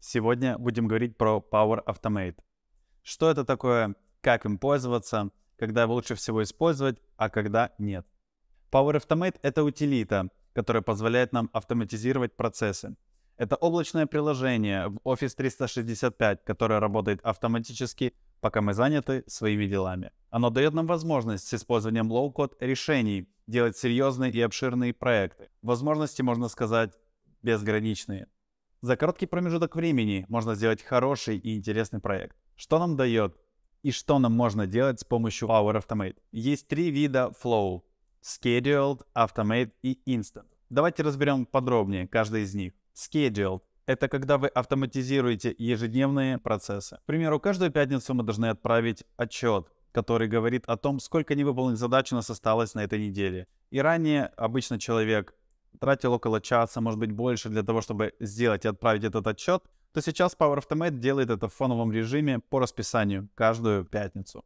Сегодня будем говорить про Power Automate. Что это такое, как им пользоваться, когда лучше всего использовать, а когда нет. Power Automate — это утилита, которая позволяет нам автоматизировать процессы. Это облачное приложение в Office 365, которое работает автоматически, пока мы заняты своими делами. Оно дает нам возможность с использованием лоу-код решений делать серьезные и обширные проекты. Возможности, можно сказать, безграничные. За короткий промежуток времени можно сделать хороший и интересный проект. Что нам дает и что нам можно делать с помощью Power Automate? Есть три вида flow. Scheduled, Automate и Instant. Давайте разберем подробнее каждый из них. Scheduled это когда вы автоматизируете ежедневные процессы. К примеру, каждую пятницу мы должны отправить отчет, который говорит о том, сколько невыполненных задач у нас осталось на этой неделе. И ранее обычно человек тратил около часа, может быть больше, для того, чтобы сделать и отправить этот отчет, то сейчас Power Automate делает это в фоновом режиме по расписанию каждую пятницу,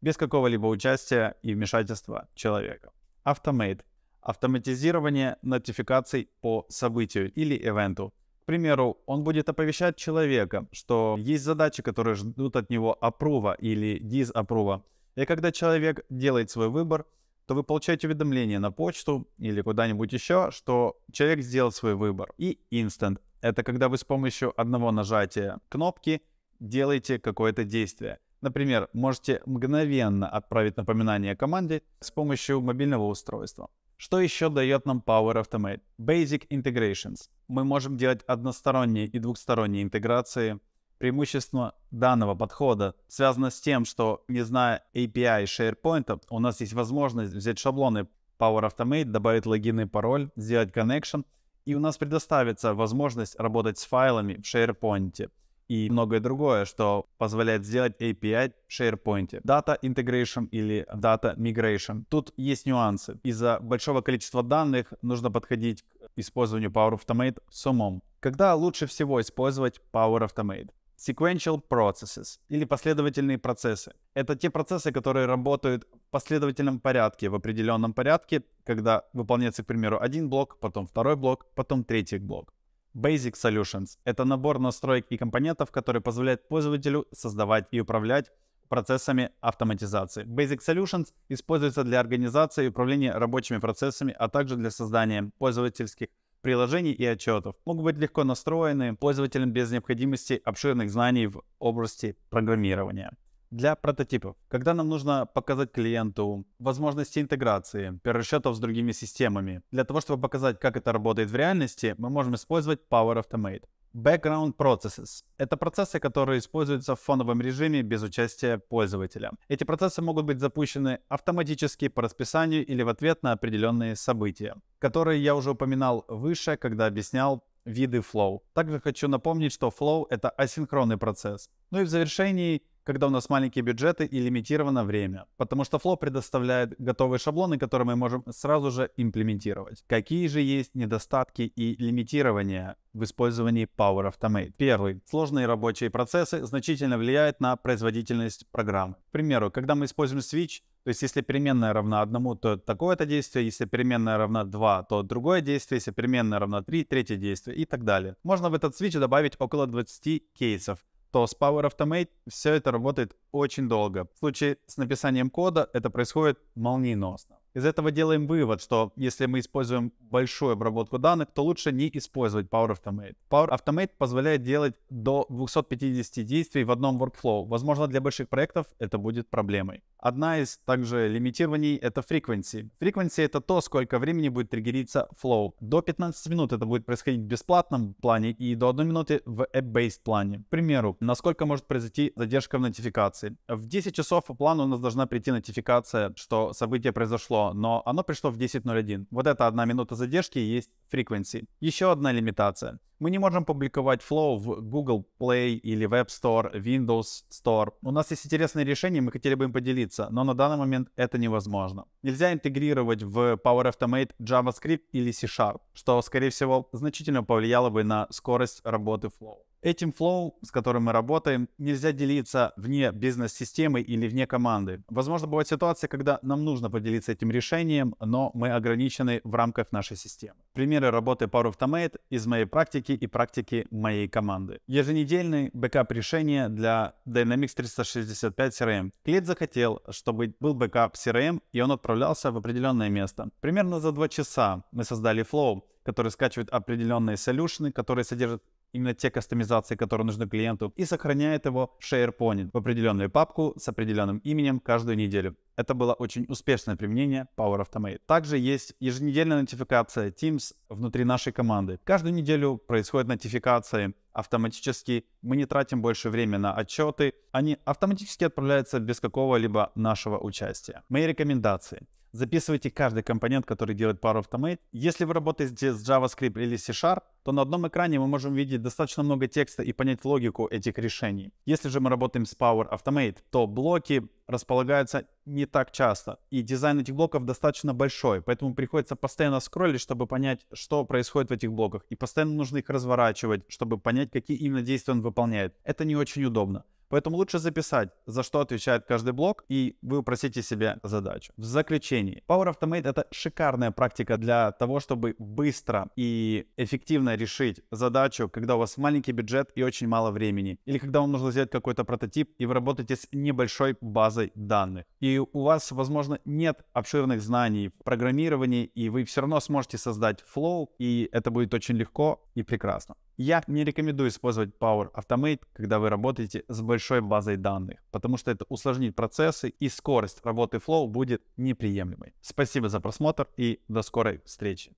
без какого-либо участия и вмешательства человека. Automate автоматизирование нотификаций по событию или ивенту. К примеру, он будет оповещать человека, что есть задачи, которые ждут от него апрува или дизапрува. И когда человек делает свой выбор, что вы получаете уведомление на почту или куда-нибудь еще, что человек сделал свой выбор. И instant — это когда вы с помощью одного нажатия кнопки делаете какое-то действие. Например, можете мгновенно отправить напоминание команде с помощью мобильного устройства. Что еще дает нам Power Automate? Basic Integrations. Мы можем делать односторонние и двухсторонние интеграции — Преимущество данного подхода связано с тем, что не зная API и SharePoint, у нас есть возможность взять шаблоны Power Automate, добавить логин и пароль, сделать connection, и у нас предоставится возможность работать с файлами в SharePoint и многое другое, что позволяет сделать API в SharePoint. Data Integration или Data Migration. Тут есть нюансы. Из-за большого количества данных нужно подходить к использованию Power Automate с умом. Когда лучше всего использовать Power Automate? Sequential processes или последовательные процессы. Это те процессы, которые работают в последовательном порядке, в определенном порядке, когда выполняется, к примеру, один блок, потом второй блок, потом третий блок. Basic Solutions — это набор настроек и компонентов, которые позволяют пользователю создавать и управлять процессами автоматизации. Basic Solutions используется для организации и управления рабочими процессами, а также для создания пользовательских приложений и отчетов. Могут быть легко настроены пользователям без необходимости обширных знаний в области программирования. Для прототипов, когда нам нужно показать клиенту возможности интеграции, перерасчетов с другими системами, для того, чтобы показать, как это работает в реальности, мы можем использовать Power Automate. Background Processes — это процессы, которые используются в фоновом режиме без участия пользователя. Эти процессы могут быть запущены автоматически по расписанию или в ответ на определенные события, которые я уже упоминал выше, когда объяснял виды Flow. Также хочу напомнить, что Flow — это асинхронный процесс. Ну и в завершении когда у нас маленькие бюджеты и лимитировано время, потому что Flow предоставляет готовые шаблоны, которые мы можем сразу же имплементировать. Какие же есть недостатки и лимитирования в использовании Power Automate? Первый. Сложные рабочие процессы значительно влияют на производительность программы. К примеру, когда мы используем Switch, то есть если переменная равна одному, то такое-то действие, если переменная равна 2, то другое действие, если переменная равна 3, третье действие и так далее. Можно в этот switch добавить около 20 кейсов, то с Power Automate все это работает очень долго. В случае с написанием кода это происходит молниеносно. Из этого делаем вывод, что если мы используем большую обработку данных, то лучше не использовать Power Automate. Power Automate позволяет делать до 250 действий в одном workflow. Возможно, для больших проектов это будет проблемой. Одна из также лимитирований — это frequency. Frequency — это то, сколько времени будет триггериться flow. До 15 минут это будет происходить в бесплатном плане и до 1 минуты в app-based плане. К примеру, насколько может произойти задержка в нотификации. В 10 часов по плану у нас должна прийти нотификация, что событие произошло но оно пришло в 10.01. Вот это одна минута задержки есть frequency. Еще одна лимитация. Мы не можем публиковать Flow в Google Play или Web Store, Windows Store. У нас есть интересные решения, мы хотели бы им поделиться, но на данный момент это невозможно. Нельзя интегрировать в Power Automate JavaScript или C-Sharp, что, скорее всего, значительно повлияло бы на скорость работы Flow. Этим флоу, с которым мы работаем, нельзя делиться вне бизнес-системы или вне команды. Возможно, бывает ситуация, когда нам нужно поделиться этим решением, но мы ограничены в рамках нашей системы. Примеры работы Power Automate из моей практики и практики моей команды. Еженедельный бэкап решения для Dynamics 365 CRM. Эм. Клиент захотел, чтобы был бэкап CRM, эм, и он отправлялся в определенное место. Примерно за два часа мы создали флоу, который скачивает определенные солюшны, которые содержат именно те кастомизации, которые нужны клиенту, и сохраняет его в SharePoint в определенную папку с определенным именем каждую неделю. Это было очень успешное применение Power Automate. Также есть еженедельная нотификация Teams внутри нашей команды. Каждую неделю происходят нотификации автоматически. Мы не тратим больше времени на отчеты. Они автоматически отправляются без какого-либо нашего участия. Мои рекомендации — Записывайте каждый компонент, который делает Power Automate. Если вы работаете с JavaScript или C-Sharp, то на одном экране мы можем видеть достаточно много текста и понять логику этих решений. Если же мы работаем с Power Automate, то блоки располагаются не так часто, и дизайн этих блоков достаточно большой, поэтому приходится постоянно скроллить, чтобы понять, что происходит в этих блоках, и постоянно нужно их разворачивать, чтобы понять, какие именно действия он выполняет. Это не очень удобно. Поэтому лучше записать, за что отвечает каждый блок, и вы упростите себе задачу. В заключении, Power Automate — это шикарная практика для того, чтобы быстро и эффективно решить задачу, когда у вас маленький бюджет и очень мало времени, или когда вам нужно сделать какой-то прототип, и вы работаете с небольшой базой данных. И у вас, возможно, нет обширных знаний в программировании, и вы все равно сможете создать flow, и это будет очень легко и прекрасно. Я не рекомендую использовать Power Automate, когда вы работаете с большой базой данных, потому что это усложнит процессы и скорость работы Flow будет неприемлемой. Спасибо за просмотр и до скорой встречи.